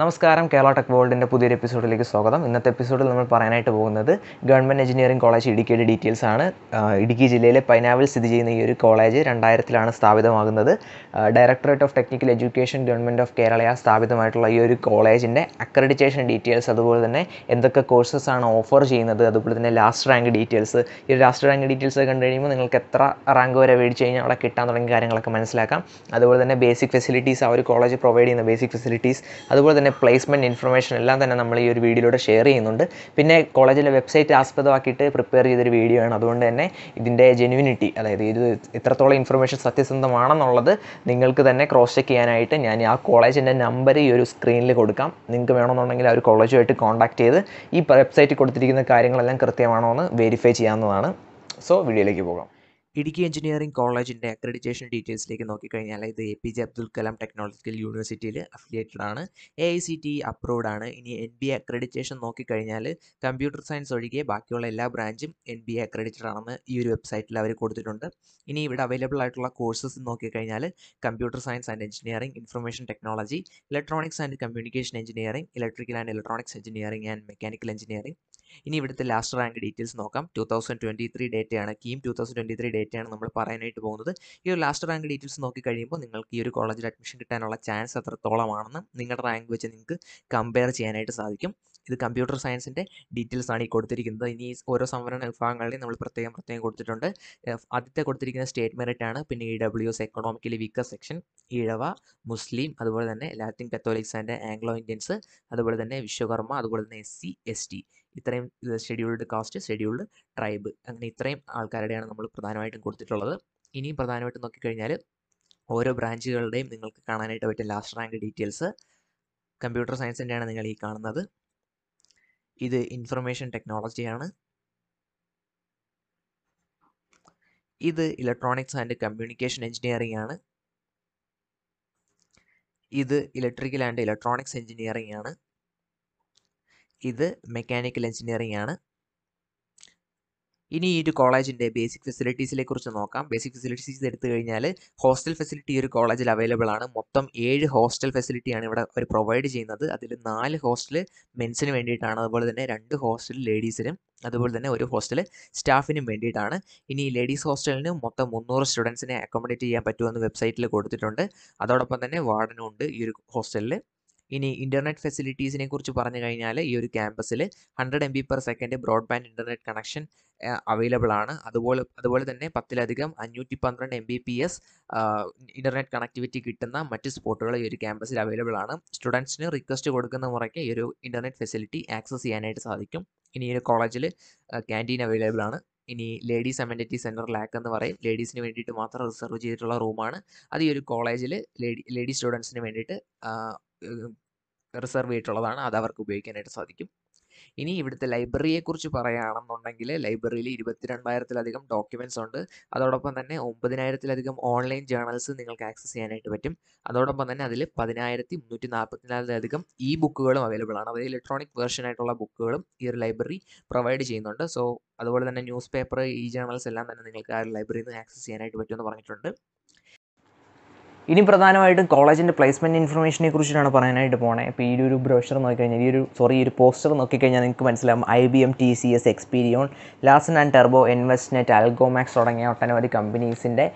നമസ്കാരം കേരള ടെക് വേൾഡിൻ്റെ പുതിയൊരു എപ്പിസോഡിലേക്ക് സ്വാഗതം ഇന്നത്തെ എപ്പിസോഡിൽ നമ്മൾ പറയാനായിട്ട് പോകുന്നത് ഗവൺമെൻറ് എഞ്ചിനീയറിംഗ് കോളേജ് ഇടുക്കിയുടെ ഡീറ്റെയിൽസ് ആണ് ഇടുക്കി ജില്ലയിലെ പൈനാവിൽ സ്ഥിതി ചെയ്യുന്ന ഈ ഒരു കോളേജ് രണ്ടായിരത്തിലാണ് സ്ഥാപിതമാകുന്നത് directorate of technical education government of Kerala സ്ഥാപിതമായിട്ടുള്ള ഈ ഒരു കോളേജിൻ്റെ അക്രഡിറ്റേഷൻ ഡീറ്റെയിൽസ് അതുപോലെ തന്നെ എന്തൊക്കെ കോഴ്സസ് ആണ് ഓഫർ ചെയ്യുന്നത് അതുപോലെ തന്നെ ലാസ്റ്റ് റാങ്ക് ഡീറ്റെയിൽസ് ഈ ഒരു ലാസ്റ്റ് റാങ്ക് ഡീറ്റെയിൽസ് കണ്ടു കഴിയുമ്പോൾ നിങ്ങൾക്ക് എത്ര റാങ്ക് വരെ മേടിച്ച് കഴിഞ്ഞാൽ അവിടെ കിട്ടാൻ തുടങ്ങിയ കാര്യങ്ങളൊക്കെ മനസ്സിലാക്കാം അതുപോലെ തന്നെ ബേസിക് ഫെസിലിറ്റീസ് ആ ഒരു കോളേജ് പ്രൊവൈഡ് ചെയ്യുന്ന ബേസിക് ഫെസിലിറ്റീസ് അതുപോലെ തന്നെ പ്ലേസ്മെൻറ്റ് ഇൻഫർമേഷൻ എല്ലാം തന്നെ നമ്മൾ ഈ ഒരു വീഡിയോയിലൂടെ ഷെയർ ചെയ്യുന്നുണ്ട് പിന്നെ കോളേജിലെ വെബ്സൈറ്റ് ആസ്പദമാക്കിയിട്ട് പ്രിപ്പയർ ചെയ്തൊരു വീഡിയോ ആണ് അതുകൊണ്ട് തന്നെ ഇതിൻ്റെ ജെനുവിനിറ്റി അതായത് ഇത് ഇത്രത്തോളം ഇൻഫർമേഷൻ സത്യസന്ധമാണെന്നുള്ളത് നിങ്ങൾക്ക് തന്നെ ക്രോസ് ചെക്ക് ചെയ്യാനായിട്ട് ഞാൻ ആ കോളേജിൻ്റെ നമ്പർ ഈ ഒരു സ്ക്രീനിൽ കൊടുക്കാം നിങ്ങൾക്ക് വേണമെന്നുണ്ടെങ്കിൽ ആ ഒരു കോളേജുമായിട്ട് കോൺടാക്ട് ചെയ്ത് ഈ വെബ്സൈറ്റിൽ കൊടുത്തിരിക്കുന്ന കാര്യങ്ങളെല്ലാം കൃത്യമാണോ എന്ന് വെരിഫൈ ചെയ്യാവുന്നതാണ് സോ വീഡിയോയിലേക്ക് പോകാം ഇടുക്കി എഞ്ചിനീയറിംഗ് കോളേജിൻ്റെ അക്രഡിറ്റേഷൻ ഡീറ്റെയിൽസിലേക്ക് നോക്കിക്കഴിഞ്ഞാൽ ഇത് A P J Abdul Kalam technological യൂണിവേഴ്സിറ്റിയിൽ അഫിലിയേറ്റഡ് ആണ് A I C T approved ആണ് ഇനി എൻ ബി എ അക്രഡിറ്റേഷൻ നോക്കിക്കഴിഞ്ഞാൽ കമ്പ്യൂട്ടർ സയൻസ് ഒഴികെ ബാക്കിയുള്ള എല്ലാ ബ്രാഞ്ചും എൻ ബി എ അക്രഡിറ്റഡ് ആണെന്ന് ഈ ഒരു വെബ്സൈറ്റിൽ അവർ കൊടുത്തിട്ടുണ്ട് ഇനി ഇവിടെ അവൈലബിൾ ആയിട്ടുള്ള കോഴ്സസ് നോക്കിക്കഴിഞ്ഞാൽ computer science and engineering information technology electronics and communication engineering electrical and electronics engineering and mechanical engineering ഇനി ഇവിടുത്തെ ലാസ്റ്റ് റാങ്ക് ഡീറ്റെയിൽസ് നോക്കാം ടു തൗസൻഡ് ട്വൻറ്റി ത്രീ ഡേറ്റയാണ് KEAM two thousand twenty three ഡേറ്റയാണ് നമ്മൾ പറയാനായിട്ട് പോകുന്നത് ഈ ഒരു ലാസ്റ്റ് റാങ്ക് ഡീറ്റെയിൽസ് നോക്കി കഴിയുമ്പോൾ നിങ്ങൾക്ക് ഈ ഒരു കോളേജിൽ അഡ്മിഷൻ കിട്ടാനുള്ള ചാൻസ് എത്രത്തോളമാണെന്ന് നിങ്ങളുടെ റാങ്ക് വെച്ച് നിങ്ങൾക്ക് കമ്പയർ ചെയ്യാനായിട്ട് സാധിക്കും ഇത് കമ്പ്യൂട്ടർ സയൻസിൻ്റെ ഡീറ്റെയിൽസ് ആണ് ഈ കൊടുത്തിരിക്കുന്നത് ഇനി ഓരോ സംവരണ വിഭാഗങ്ങളിലും നമ്മൾ പ്രത്യേകം പ്രത്യേകം കൊടുത്തിട്ടുണ്ട് ആദ്യത്തെ കൊടുത്തിരിക്കുന്ന സ്റ്റേറ്റ് മെറിറ്റ് ആണ് പിന്നെ E W S economically weaker section Ezhava മുസ്ലിം അതുപോലെ തന്നെ Latin Catholics and Anglo Indians അതുപോലെ തന്നെ വിശ്വകർമ്മ അതുപോലെ തന്നെ എസ് സി എസ് ടി ഇത്രയും ഷെഡ്യൂൾഡ് കാസ്റ്റ് ഷെഡ്യൂൾഡ് ട്രൈബ് അങ്ങനെ ഇത്രയും ആൾക്കാരുടെയാണ് നമ്മൾ പ്രധാനമായിട്ടും കൊടുത്തിട്ടുള്ളത് ഇനിയും പ്രധാനമായിട്ടും നോക്കിക്കഴിഞ്ഞാൽ ഓരോ ബ്രാഞ്ചുകളുടെയും നിങ്ങൾക്ക് കാണാനായിട്ട് പറ്റിയ ലാസ്റ്റ് റാങ്ക് ഡീറ്റെയിൽസ് കമ്പ്യൂട്ടർ സയൻസിൻ്റെയാണ് നിങ്ങൾ ഈ കാണുന്നത് ഇത് ഇൻഫർമേഷൻ ടെക്നോളജിയാണ് ഇത് ഇലക്ട്രോണിക്സ് ആൻഡ് കമ്മ്യൂണിക്കേഷൻ എഞ്ചിനീയറിംഗ് ആണ് ഇത് ഇലക്ട്രിക്കൽ ആൻഡ് ഇലക്ട്രോണിക്സ് എഞ്ചിനീയറിംഗ് ആണ് ഇത് മെക്കാനിക്കൽ എഞ്ചിനീയറിംഗ് ആണ് ഇനി ഈ ഒരു കോളേജിൻ്റെ ബേസിക് ഫെസിലിറ്റീസിനെ കുറിച്ച് നോക്കാം ബേസിക് ഫെസിലിറ്റീസ് എടുത്തു കഴിഞ്ഞാൽ ഹോസ്റ്റൽ ഫെസിലിറ്റി ഈ ഒരു കോളേജിൽ അവൈലബിൾ ആണ് മൊത്തം ഏഴ് ഹോസ്റ്റൽ ഫെസിലിറ്റിയാണ് ഇവിടെ അവർ പ്രൊവൈഡ് ചെയ്യുന്നത് അതിൽ നാല് ഹോസ്റ്റൽ മെൻസിന് വേണ്ടിയിട്ടാണ് അതുപോലെ തന്നെ രണ്ട് ഹോസ്റ്റൽ ലേഡീസിനും അതുപോലെ തന്നെ ഒരു ഹോസ്റ്റൽ സ്റ്റാഫിനും വേണ്ടിയിട്ടാണ് ഇനി ലേഡീസ് ഹോസ്റ്റലിന് മൊത്തം മുന്നൂറ് സ്റ്റുഡൻസിനെ അക്കോമഡേറ്റ് ചെയ്യാൻ പറ്റുമെന്ന് വെബ്സൈറ്റിൽ കൊടുത്തിട്ടുണ്ട് അതോടൊപ്പം തന്നെ വാർഡനും ഉണ്ട് ഈ ഒരു ഹോസ്റ്റലിൽ ഇനി ഇൻ്റർനെറ്റ് ഫെസിലിറ്റീസിനെ കുറിച്ച് പറഞ്ഞു കഴിഞ്ഞാൽ ഈ ഒരു ക്യാമ്പസിൽ hundred M B per second broadband internet connection available ആണ് അതുപോലെ അതുപോലെ തന്നെ പത്തിലധികം അഞ്ഞൂറ്റി പന്ത്രണ്ട് M B P S internet connectivity കിട്ടുന്ന മറ്റ് സ്പോട്ടുകൾ ഈ ഒരു ക്യാമ്പസിൽ അവൈലബിൾ ആണ് സ്റ്റുഡൻസിന് റിക്വസ്റ്റ് കൊടുക്കുന്ന മുറയ്ക്ക് ഈ ഒരു ഇൻ്റർനെറ്റ് ഫെസിലിറ്റി ആക്സസ് ചെയ്യാനായിട്ട് സാധിക്കും ഇനി ഈ ഒരു കോളേജിൽ ക്യാൻറ്റീൻ അവൈലബിൾ ആണ് ഇനി ലേഡീസ് അമെനിറ്റി സെൻറ്റർ ലാക്ക് എന്ന് പറയും ലേഡീസിന് വേണ്ടിയിട്ട് മാത്രം റിസർവ് ചെയ്തിട്ടുള്ള റൂമാണ് അത് ഈ ഒരു കോളേജിൽ ലേഡീസ് സ്റ്റുഡൻസിന് വേണ്ടിയിട്ട് റിസർവ് ചെയ്തിട്ടുള്ളതാണ് അത് അവർക്ക് ഉപയോഗിക്കാനായിട്ട് സാധിക്കും ഇനി ഇവിടുത്തെ ലൈബ്രറിയെക്കുറിച്ച് പറയുകയാണെന്നുണ്ടെങ്കിൽ ലൈബ്രറിയിൽ ഇരുപത്തിരണ്ടായിരത്തിലധികം ഡോക്യുമെൻറ്റ്സ് ഉണ്ട് അതോടൊപ്പം തന്നെ ഒമ്പതിനായിരത്തിലധികം ഓൺലൈൻ ജേണൽസ് നിങ്ങൾക്ക് ആക്സസ് ചെയ്യാനായിട്ട് പറ്റും അതോടൊപ്പം തന്നെ അതിൽ പതിനായിരത്തി മുന്നൂറ്റി നാൽപ്പത്തിനാലിലധികം ഇ ബുക്കുകളും അവൈലബിൾ ആണ് അതായത് ഇലക്ട്രോണിക് വേർഷൻ ആയിട്ടുള്ള ബുക്കുകളും ഈ ഒരു ലൈബ്രറി പ്രൊവൈഡ് ചെയ്യുന്നുണ്ട് സോ അതുപോലെ തന്നെ ന്യൂസ് പേപ്പർ ഇ ജേണൽസ് എല്ലാം തന്നെ നിങ്ങൾക്ക് ആ ലൈബ്രറിയിൽ നിന്ന് ആക്സസ് ചെയ്യാനായിട്ട് പറ്റുമെന്ന് പറഞ്ഞിട്ടുണ്ട് ഇനി പ്രധാനമായിട്ടും കോളേജിൻ്റെ പ്ലേസ്മെൻറ്റ് ഇൻഫർമേഷനെ കുറിച്ചിട്ടാണ് പറയാനായിട്ട് പോണേ ഇപ്പോൾ ഈ ഒരു ബ്രോഷർ നോക്കിക്കഴിഞ്ഞാൽ ഈ ഒരു സോറി ഈ ഒരു പോസ്റ്റർ നോക്കിക്കഴിഞ്ഞാൽ നിങ്ങൾക്ക് മനസ്സിലാവും I B M T C S Experion Lawson and Turbo Investnet Algomax തുടങ്ങിയ ഒട്ടനവധി കമ്പനീസിൻ്റെ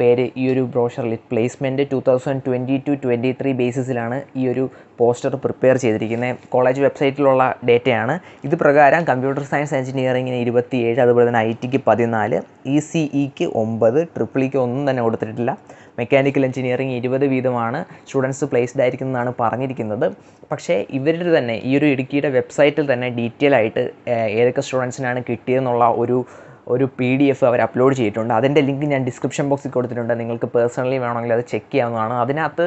പേര് ഈ ഒരു ബ്രോഷറിൽ placement two thousand twenty two twenty three ബേസിസിലാണ് ഈ ഒരു പോസ്റ്റർ പ്രിപ്പയർ ചെയ്തിരിക്കുന്നത് കോളേജ് വെബ്സൈറ്റിലുള്ള ഡേറ്റയാണ് ഇത് പ്രകാരം കമ്പ്യൂട്ടർ സയൻസ് എഞ്ചിനീയറിങ്ങിന് ഇരുപത്തിയേഴ് അതുപോലെ തന്നെ ഐ ടിക്ക് പതിനാല് ഇ e സി ഇക്ക് e ഒമ്പത് ഇക്ക് e ഒന്നും തന്നെ കൊടുത്തിട്ടില്ല മെക്കാനിക്കൽ എഞ്ചിനീയറിംഗ് ഇരുപത് വീതമാണ് സ്റ്റുഡൻസ് പ്ലേസ്ഡ് ആയിരിക്കുന്നതാണ് പറഞ്ഞിരിക്കുന്നത് പക്ഷേ ഇവരുടെ തന്നെ ഈ ഒരു ഇടുക്കിയുടെ വെബ്സൈറ്റിൽ തന്നെ ഡീറ്റെയിൽ ആയിട്ട് ഏതൊക്കെ സ്റ്റുഡൻസിനാണ് കിട്ടിയതെന്നുള്ള ഒരു ഒരു പി ഡി എഫ് അവർ അപ്ലോഡ് ചെയ്തിട്ടുണ്ട് അതിൻ്റെ ലിങ്ക് ഞാൻ ഡിസ്ക്രിപ്ഷൻ ബോക്സിൽ കൊടുത്തിട്ടുണ്ട് നിങ്ങൾക്ക് പേഴ്സണലി വേണമെങ്കിൽ അത് ചെക്ക് ചെയ്യാവുന്നതാണ് അതിനകത്ത്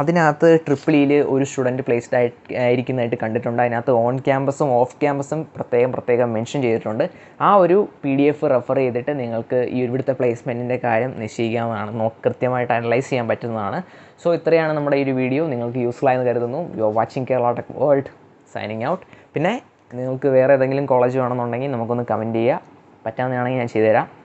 അതിനകത്ത് ട്രിപ്പിളിയിൽ e ഒരു സ്റ്റുഡൻറ്റ് പ്ലേസ്ഡ് ആയി ആയിരിക്കുന്നതായിട്ട് കണ്ടിട്ടുണ്ട് അതിനകത്ത് ഓൺ ക്യാമ്പസും ഓഫ് ക്യാമ്പസും പ്രത്യേകം പ്രത്യേകം മെൻഷൻ ചെയ്തിട്ടുണ്ട് ആ ഒരു പി ഡി എഫ് റെഫർ ചെയ്തിട്ട് നിങ്ങൾക്ക് ഈ ഇവിടുത്തെ പ്ലേസ്മെൻറ്റിൻ്റെ കാര്യം നിശ്ചയിക്കാവുന്നതാണ് നോക്ക് കൃത്യമായിട്ട് അനലൈസ് ചെയ്യാൻ പറ്റുന്നതാണ് സോ ഇത്രയാണ് നമ്മുടെ ഈ ഒരു വീഡിയോ നിങ്ങൾക്ക് യൂസ്ഫുൾ ആയെന്ന് കരുതുന്നു you are watching Kerala tech world signing out പിന്നെ നിങ്ങൾക്ക് വേറെ ഏതെങ്കിലും കോളേജ് വേണമെന്നുണ്ടെങ്കിൽ നമുക്കൊന്ന് കമൻറ്റ് ചെയ്യുക പറ്റാവുന്നതാണെങ്കിൽ ഞാൻ ചെയ്തുതരാം